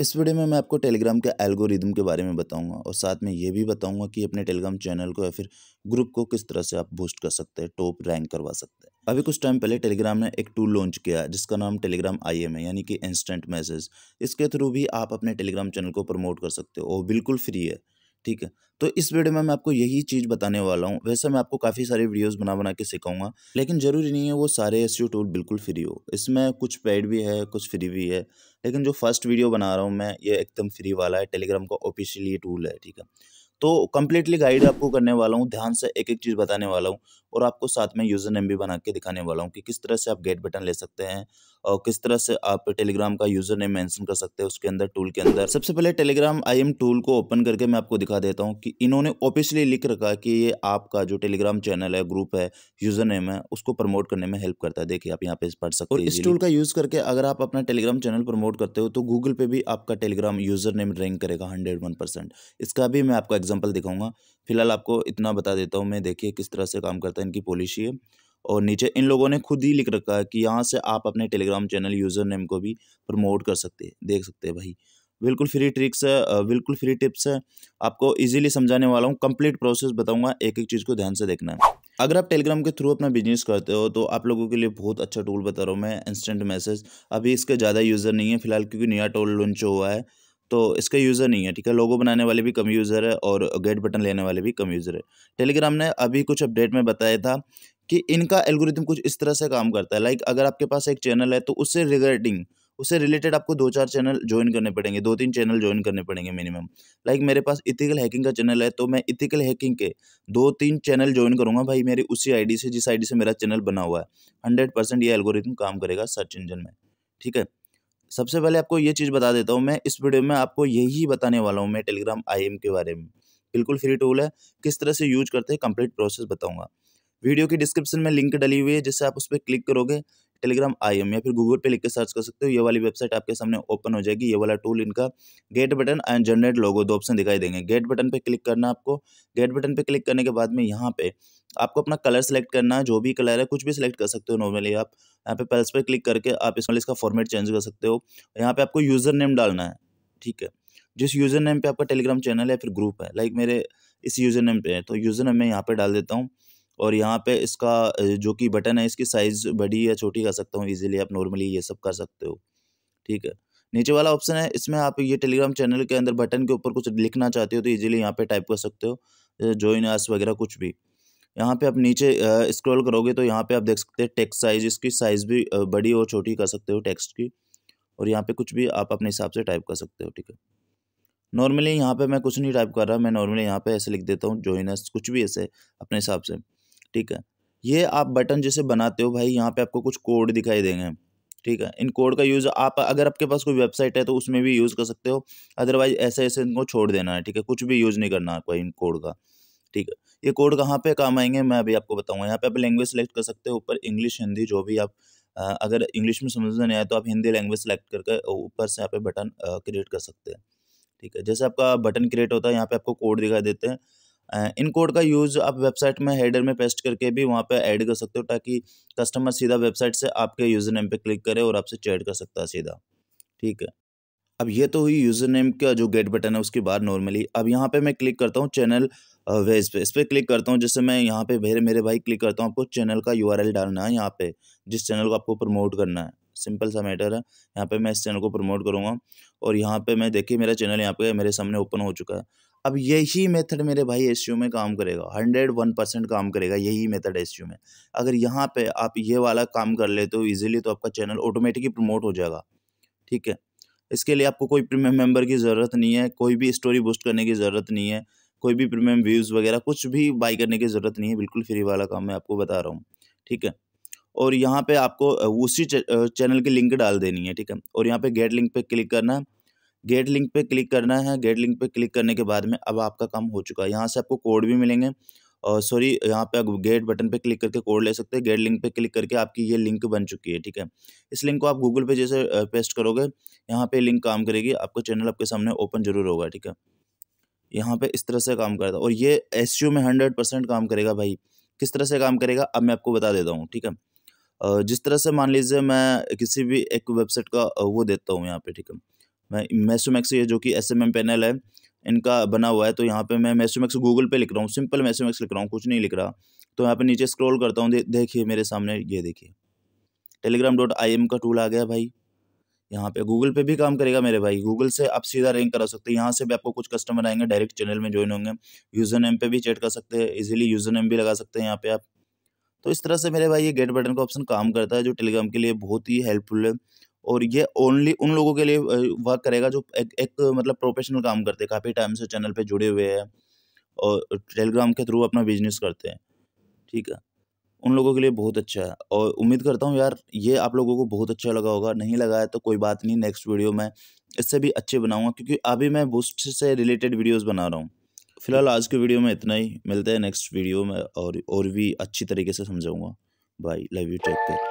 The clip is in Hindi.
इस वीडियो में मैं आपको टेलीग्राम के एल्गोरिदम के बारे में बताऊंगा और साथ में ये भी बताऊंगा कि अपने टेलीग्राम चैनल को या फिर ग्रुप को किस तरह से आप बूस्ट कर सकते हैं टॉप रैंक करवा सकते हैं अभी कुछ टाइम पहले टेलीग्राम ने एक टूल लॉन्च किया जिसका नाम टेलीग्राम आई एम है यानी कि इंस्टेंट मैसेज इसके थ्रू भी आप अपने टेलीग्राम चैनल को प्रमोट कर सकते हो और बिल्कुल फ्री है ठीक है तो इस वीडियो में मैं आपको यही चीज़ बताने वाला हूँ वैसे मैं आपको काफ़ी सारे वीडियोस बना बना के सिखाऊंगा लेकिन ज़रूरी नहीं है वो सारे एस टूल बिल्कुल फ्री हो इसमें कुछ पेड भी है कुछ फ्री भी है लेकिन जो फर्स्ट वीडियो बना रहा हूँ मैं ये एकदम फ्री वाला है टेलीग्राम का ऑफिशियली टूल है ठीक है तो कम्प्लीटली गाइड आपको करने वाला हूँ ध्यान से एक एक चीज़ बताने वाला हूँ और आपको साथ में यूज़र नेम भी बना के दिखाने वाला हूँ कि किस तरह से आप गेट बटन ले सकते हैं और किस तरह से आप टेलीग्राम का यूज़र नेम मेंशन कर सकते हैं उसके अंदर टूल के अंदर सबसे पहले टेलीग्राम आई एम टूल को ओपन करके मैं आपको दिखा देता हूँ कि इन्होंने ऑफिशियली लिख रखा कि ये आपका जो टेलीग्राम चैनल है ग्रुप है यूज़र नेम है उसको प्रमोट करने में हेल्प करता है देखिए आप यहाँ पे पढ़ सकते हैं इस टूल का यूज़ करके अगर आप अपना टेलीग्राम चैनल प्रमोट करते हो तो गूगल पे भी आपका टेलीग्राम यूज़र नेम रैंक करेगा हंड्रेड वन परसेंट इसका भी मैं आपको एग्जाम्पल दिखाऊंगा फिलहाल आपको इतना बता देता हूँ मैं देखिए किस तरह से काम करता है इनकी पॉलिसी है और नीचे इन लोगों ने खुद ही लिख रखा है कि यहाँ से आप अपने टेलीग्राम चैनल यूज़र नेम को भी प्रमोट कर सकते हैं देख सकते हैं भाई बिल्कुल फ्री ट्रिक्स है बिल्कुल फ्री टिप्स है आपको इजीली समझाने वाला हूँ कंप्लीट प्रोसेस बताऊँगा एक एक चीज़ को ध्यान से देखना है अगर आप टेलीग्राम के थ्रू अपना बिजनेस करते हो तो आप लोगों के लिए बहुत अच्छा टूल बता रहा हूँ मैं इंस्टेंट मैसेज अभी इसका ज़्यादा यूज़र नहीं है फिलहाल क्योंकि नया टोल लॉन्च हुआ है तो इसका यूज़र नहीं है ठीक है लोगो बनाने वाले भी कम यूज़र है और गेट बटन लेने वाले भी कम यूज़र है टेलीग्राम ने अभी कुछ अपडेट में बताया था कि इनका एल्गोरिथम कुछ इस तरह से काम करता है लाइक अगर आपके पास एक चैनल है तो उससे रिगार्डिंग उससे रिलेटेड आपको दो चार चैनल ज्वाइन करने पड़ेंगे दो तीन चैनल ज्वाइन करने पड़ेंगे मिनिमम लाइक मेरे पास इथिकल हैकिंग का चैनल है तो मैं इथिकल हैकिंग के दो तीन चैनल ज्वाइन करूँगा भाई मेरी उसी आईडी से जिस आईडी से मेरा चैनल बना हुआ है हंड्रेड परसेंट ये एल्गोरिथम काम करेगा सर्च इंजन में ठीक है सबसे पहले आपको ये चीज़ बता देता हूँ मैं इस वीडियो में आपको यही बताने वाला हूँ मैं टेलीग्राम आई के बारे में बिल्कुल फ्री टूल है किस तरह से यूज करते हैं कंप्लीट प्रोसेस बताऊँगा वीडियो की डिस्क्रिप्शन में लिंक डली हुई है जिससे आप उस पर क्लिक करोगे टेलीग्राम आई एम या फिर गूगल पे लिख के सर्च कर सकते हो ये वाली वेबसाइट आपके सामने ओपन हो जाएगी ये वाला टूल इनका get button and generate logo दो ऑप्शन दिखाई देंगे गेट बटन पे क्लिक करना आपको गेट बटन पे क्लिक करने के बाद में यहाँ पे आपको अपना कलर सेलेक्ट करना है जो भी कलर है कुछ भी सिलेक्ट कर सकते हो नॉर्मली आप यहाँ पे पल्स पर क्लिक करके आप इसमें इसका फॉर्मेट चेंज कर सकते हो यहाँ पे आपको यूज़र नेम डालना है ठीक है जिस यूज़र नेम पर आपका टेलीग्राम चैनल है फिर ग्रुप है लाइक मेरे इस यूज़र नेम पे है तो यूज़र नेम मैं यहाँ पे डाल देता हूँ और यहाँ पे इसका जो कि बटन है इसकी साइज़ बड़ी या छोटी कर सकता हूँ ईजिली आप नॉर्मली ये सब कर सकते हो ठीक है नीचे वाला ऑप्शन है इसमें आप ये टेलीग्राम चैनल के अंदर बटन के ऊपर कुछ लिखना चाहते हो तो ईजिली यहाँ पर टाइप कर सकते हो जॉइन आस वगैरह कुछ भी यहाँ पे आप नीचे स्क्रॉल करोगे तो यहाँ पे आप देख सकते हैं टेक्स्ट साइज इसकी साइज़ भी बड़ी और छोटी कर सकते हो टेक्स्ट की और यहाँ पे कुछ भी आप अपने हिसाब से टाइप कर सकते हो ठीक है नॉर्मली यहाँ पे मैं कुछ नहीं टाइप कर रहा मैं नॉर्मली यहाँ पे ऐसे लिख देता हूँ जॉइनस कुछ भी ऐसे अपने हिसाब से ठीक है ये आप बटन जैसे बनाते हो भाई यहाँ पे आपको कुछ कोड दिखाई देंगे ठीक है इन कोड का यूज़ आप अगर आपके पास कोई वेबसाइट है तो उसमें भी यूज़ कर सकते हो अदरवाइज ऐसे ऐसे इनको छोड़ देना है ठीक है कुछ भी यूज़ नहीं करना आपको इन कोड का ठीक है ये कोड कहाँ पे काम आएंगे मैं अभी आपको बताऊँगा यहाँ पे आप लैंग्वेज सेलेक्ट कर सकते हो ऊपर इंग्लिश हिंदी जो भी आप अगर इंग्लिश में समझना नहीं आए तो आप हिंदी लैंग्वेज सेलेक्ट करके ऊपर से यहाँ पे बटन क्रिएट कर सकते हैं ठीक है जैसे आपका बटन क्रिएट होता है यहाँ पे आपको कोड दिखाई देते हैं इन कोड का यूज़ आप वेबसाइट में हेडर में पेस्ट करके भी वहाँ पे ऐड कर सकते हो ताकि कस्टमर सीधा वेबसाइट से आपके यूज़र नेम पे क्लिक करे और आपसे चैट कर सकता है सीधा ठीक है अब ये तो हुई यूज़र नेम का जो गेट बटन है उसकी बार नॉर्मली अब यहाँ पे मैं क्लिक करता हूँ चैनल वेज पे इस पर क्लिक करता हूँ जैसे मैं यहाँ पे मेरे मेरे भाई क्लिक करता हूँ आपको चैनल का यू डालना है यहाँ पे जिस चैनल को आपको प्रमोट करना है सिंपल सा मैटर है यहाँ पे मैं इस चैनल को प्रमोट करूँगा और यहाँ पे मैं देखिए मेरा चैनल यहाँ पे मेरे सामने ओपन हो चुका है अब यही मेथड मेरे भाई एस में काम करेगा हंड्रेड वन परसेंट काम करेगा यही मेथड एस में अगर यहाँ पे आप ये वाला काम कर लेते हो इजीली तो आपका चैनल ऑटोमेटिकली प्रमोट हो जाएगा ठीक है इसके लिए आपको कोई प्रीमियम मेंबर की ज़रूरत नहीं है कोई भी स्टोरी बूस्ट करने की ज़रूरत नहीं है कोई भी प्रीमियम व्यूज़ वगैरह कुछ भी बाई करने की ज़रूरत नहीं है बिल्कुल फ्री वाला काम मैं आपको बता रहा हूँ ठीक है और यहाँ पर आपको उसी चैनल की लिंक डाल देनी है ठीक है और यहाँ पर गेट लिंक पर क्लिक करना है गेट लिंक पे क्लिक करना है गेट लिंक पे क्लिक करने के बाद में अब आपका काम हो चुका है यहाँ से आपको कोड भी मिलेंगे और सॉरी यहाँ पे आप गेट बटन पे क्लिक करके कोड ले सकते हैं गेट लिंक पे क्लिक करके आपकी ये लिंक बन चुकी है ठीक है इस लिंक को आप गूगल पे जैसे पेस्ट करोगे यहाँ पे लिंक काम करेगी आपका चैनल आपके सामने ओपन जरूर होगा ठीक है यहाँ पे इस तरह से काम करता और ये एस में हंड्रेड परसेंट काम करेगा भाई किस तरह से काम करेगा अब मैं आपको बता देता हूँ ठीक है जिस तरह से मान लीजिए मैं किसी भी एक वेबसाइट का वो देता हूँ यहाँ पे ठीक है मैसोमैक्स ये जो कि एस एम एम पैनल है इनका बना हुआ है तो यहाँ पे मैं मैसोमैक्स गूगल पे लिख रहा हूँ सिंपल मैसोमैक्स लिख रहा हूँ कुछ नहीं लिख रहा तो यहाँ पे नीचे स्क्रॉल करता हूँ दे, देखिए मेरे सामने ये देखिए टेलीग्राम डॉट आई एम का टूल आ गया भाई यहाँ पे गूगल पे भी काम करेगा मेरे भाई गूगल से आप सीधा रैंक करा सकते हैं यहाँ से भी आपको कुछ कस्टमर आएंगे डायरेक्ट चैनल में ज्वाइन होंगे यूज़र नेम पे भी चैट कर सकते हैं इजीली यूज़र नेम भी लगा सकते हैं यहाँ पे आप तो इस तरह से मेरे भाई ये गेट बटन का ऑप्शन काम करता है जो टेलीग्राम के लिए बहुत ही हेल्पफुल है और ये ओनली उन लोगों के लिए वर्क करेगा जो एक एक मतलब प्रोफेशनल काम करते हैं काफ़ी टाइम से चैनल पे जुड़े हुए हैं और टेलीग्राम के थ्रू अपना बिजनेस करते हैं ठीक है उन लोगों के लिए बहुत अच्छा है और उम्मीद करता हूँ यार ये आप लोगों को बहुत अच्छा लगा होगा नहीं लगा है तो कोई बात नहीं नेक्स्ट वीडियो में इससे भी अच्छे बनाऊँगा क्योंकि अभी मैं बूस्ट से रिलेटेड वीडियोज़ बना रहा हूँ फिलहाल आज के वीडियो में इतना ही मिलते हैं नेक्स्ट वीडियो में और और भी अच्छी तरीके से समझाऊँगा bye love you take care